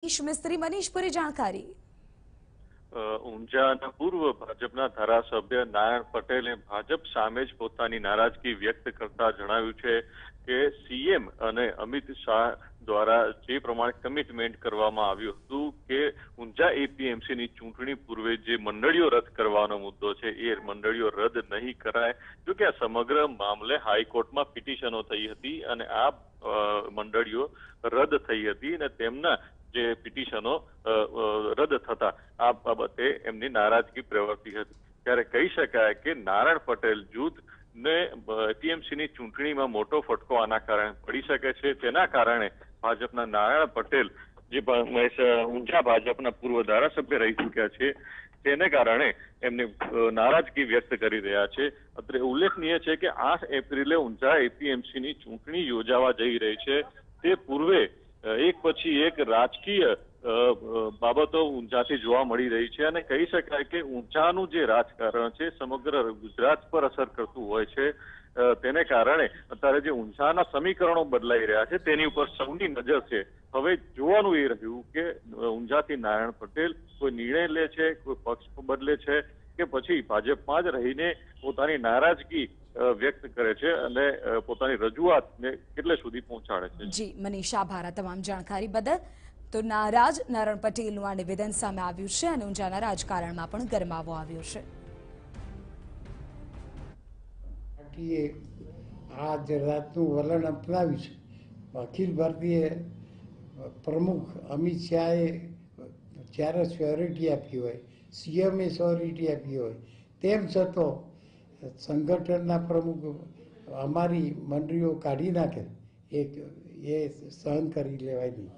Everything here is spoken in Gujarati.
મનીષ મિસ્ત્રી જાણકારી ઊંઝાના પૂર્વ ભાજપના ધારાસભ્ય નારાયણ પટેલે ભાજપ સામે જ પોતાની નારાજગી વ્યક્ત કરતા જણાવ્યું છે કે સીએમ અને અમિત શાહ દ્વારા જે પ્રમાણે કમિટમેન્ટ કરવામાં આવ્યું હતું કે ઊંઝા એપીએમસીની ચૂંટણી પૂર્વે જે મંડળીઓ રદ કરવાનો મુદ્દો છે એ મંડળીઓ રદ નહીં કરાય જોકે આ સમગ્ર મામલે હાઈકોર્ટમાં પિટિશનો થઈ હતી અને આ મંડળીઓ રદ થઈ હતી અને તેમના જે પિટિશનો રદ થતા આ બાબતે એમની નારાજગી પ્રવર્તી હતી ત્યારે કહી શકાય કે નારાયણ પટેલ જૂથ ને ટીએમસીની ચૂંટણીમાં મોટો ફટકો આના કારણે પડી શકે છે તેના કારણે ભાજપના નારાયણ પટેલ જે ઊંચા ભાજપના પૂર્વ ધારાસભ્ય રહી ચૂક્યા છે તેને કારણે એમની નારાજગી વ્યક્ત કરી રહ્યા છે અત્રે ઉલ્લેખનીય છે કે આઠ એપ્રિલે ઊંઝા ની ચૂંટણી યોજાવા જઈ રહી છે તે પૂર્વે એક પછી એક રાજકીય બાબતો ઊંચાથી જોવા મળી રહી છે અને કહી શકાય કે ઊંચાનું જે રાજકારણ છે સમગ્ર ગુજરાત પર અસર કરતું હોય છે તેને કારણે અત્યારે જે ઊંચાના સમીકરણો બદલાઈ રહ્યા છે તેની ઉપર સૌની નજર છે હવે જોવાનું એ રહ્યું કે ઊંઝાથી નારાયણ પટેલ કોઈ નિર્ણય લે છે કોઈ પક્ષ બદલે છે કે પછી ભાજપમાં જ રહીને પોતાની નારાજગી વ્યક્ત કરે છે અને પોતાની રજૂઆતને કેટલે સુધી પહોંચાડે છે જી મનીષ આભાર તમામ જાણકારી બદલ તો નારાજ નારણ પટેલનું આ નિવેદન સામે આવ્યું છે અને ઊંઝાના રાજકારણમાં પણ ગરમાવો આવ્યો છે પાર્ટીએ આ રાતનું વલણ અપનાવ્યું છે અખિલ ભારતીય પ્રમુખ અમિત શાહે જ્યારે સ્યોરિટી આપી હોય સીએમએ સોરિટી આપી હોય તેમ છતાં સંગઠનના પ્રમુખ અમારી મંડળીઓ કાઢી નાખે એ એ સહન કરી લેવાય નહીં